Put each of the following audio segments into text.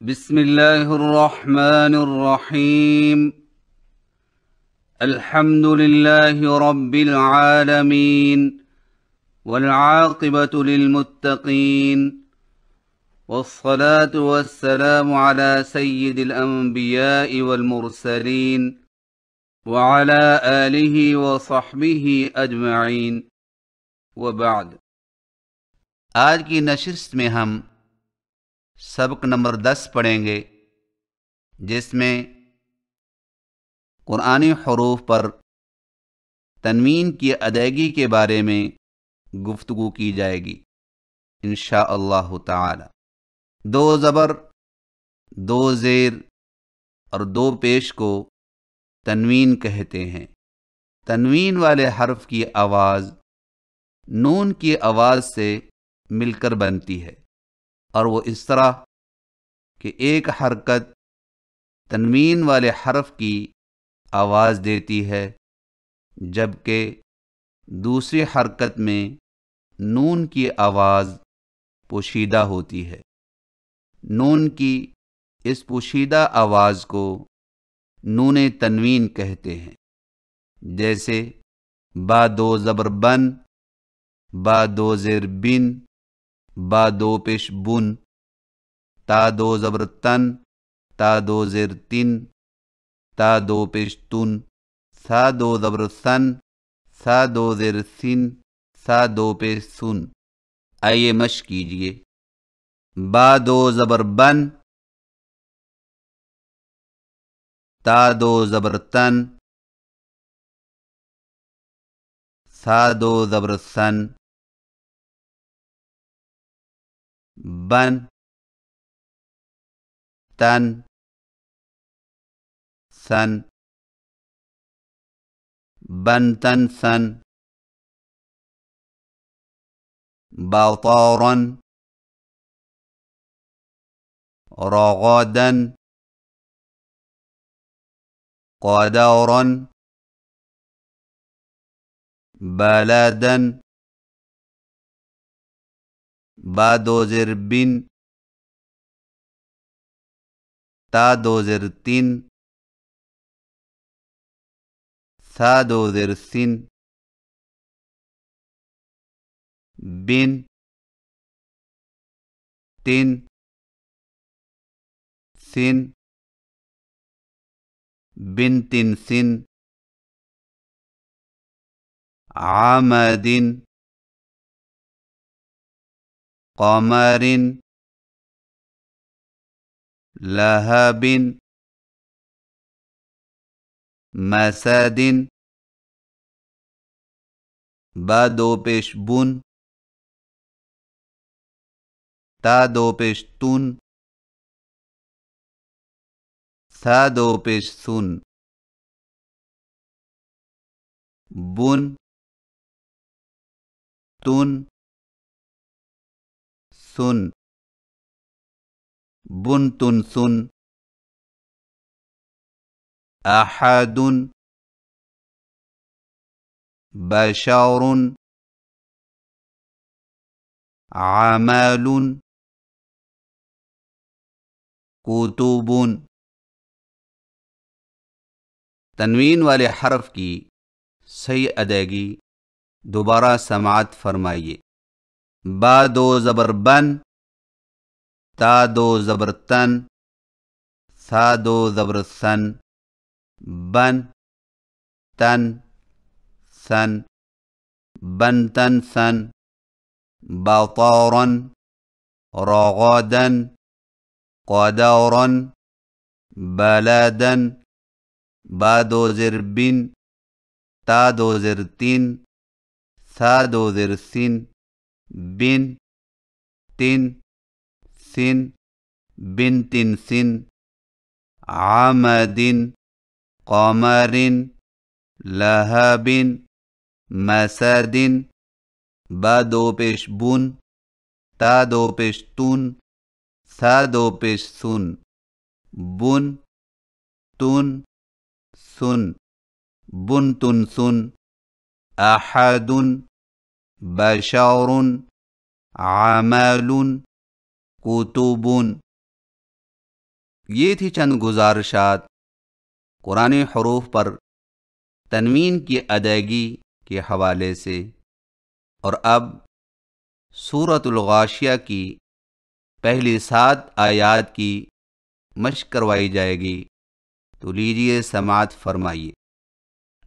بسم الله الرحمن الرحيم الحمد لله رب العالمين والعاقبة للمتقين والصلاة والسلام على سيد الأنبياء والمرسلين وعلى آله وصحبه أجمعين وبعد آج کی نشست میں ہم سبق نمبر دس پڑھیں گے جس میں قرآن حروف پر تنوین کی ادائیگی کے بارے میں گفتگو کی جائے گی انشاء اللہ تعالی دو زبر دو زیر اور دو پیش کو تنوین کہتے ہیں تنوین والے حرف کی آواز نون کی آواز سے مل کر بنتی ہے اور وہ اس طرح کہ ایک حرکت تنوین والے حرف کی آواز دیتی ہے جبکہ دوسری حرکت میں نون کی آواز پوشیدہ ہوتی ہے نون کی اس پوشیدہ آواز کو نون تنوین کہتے ہیں جیسے با دو زبر بن با دو زیر بن با دو پش بن تا دو زبر تن تن تا دو زیر تا دو پش تن سا دو زبر سن سا دو زیر سن سا دو پش سن آئیے مشق با دو زبر بن تا دو زبر تن سا دو زبر سن بن تن ثن بن تن ثن بطارا رغدا قدارا بلدا بادوزر بین تا دوزر सा تا دوزر سین بین تین سین بنت سن عمد قمر لهب مساد با پیش بون تا دو پیش تون سا دو پیش سون بون تون سن بنت ثن أحد بشر عمال كتب تنوین والے حرف کی صحیح ادائیگی دوبارہ سماعت فرمائیے با دو زبر بن تا دو زبر تن ثا دو زبر ثن بن تن ثن بن تن ثن بطارا رغدا قدارا بلادا بادو زربين تادو زرتين ثادو زرثين بن تن سن بنت ثن عمد قمر لهب مسد با دو بون تا دو پیش تون سا دو پیش بون تون سن بنت سن أحد بشار عمال کتب یہ تھی چند گزارشات قرآن حروف پر تنوین کی ادائیگی کے حوالے سے اور اب صورت الغاشیہ کی پہلی سات آیات کی مشق کروائی جائے گی تو لیجیے سماعت فرمائیے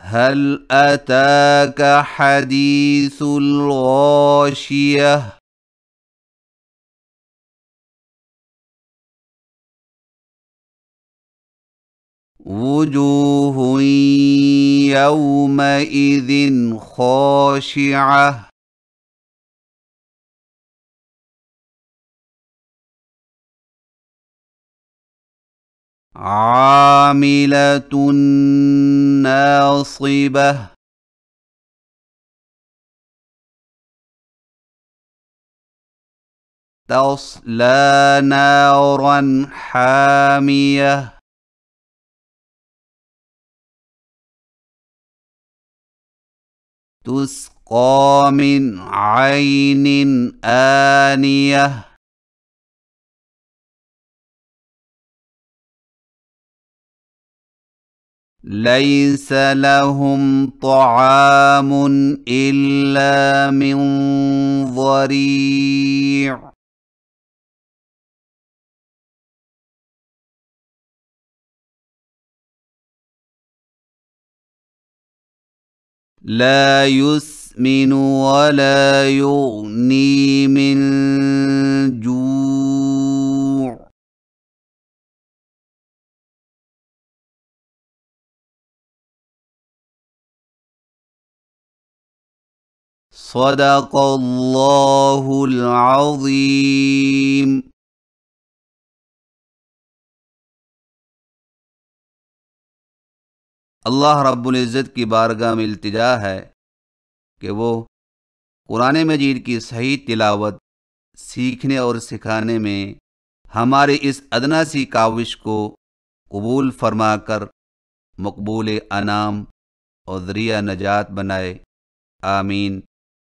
هل اتاك حديث الغاشيه وجوه يومئذ خاشعه عاملة ناصبة تصلى نارا حامية تسقى من عين آنيه ليس لهم طعام الا من ضريع لا يسمن ولا يغني من جوع صدق اللہ رب العزت کی بارگاہ میں التجا ہے کہ وہ قرآن مجید کی صحیح تلاوت سیکھنے اور سکھانے میں ہمارے اس ادنا سی کاوش کو قبول فرما کر مقبول انعام اور ذریعہ نجات بنائے آمین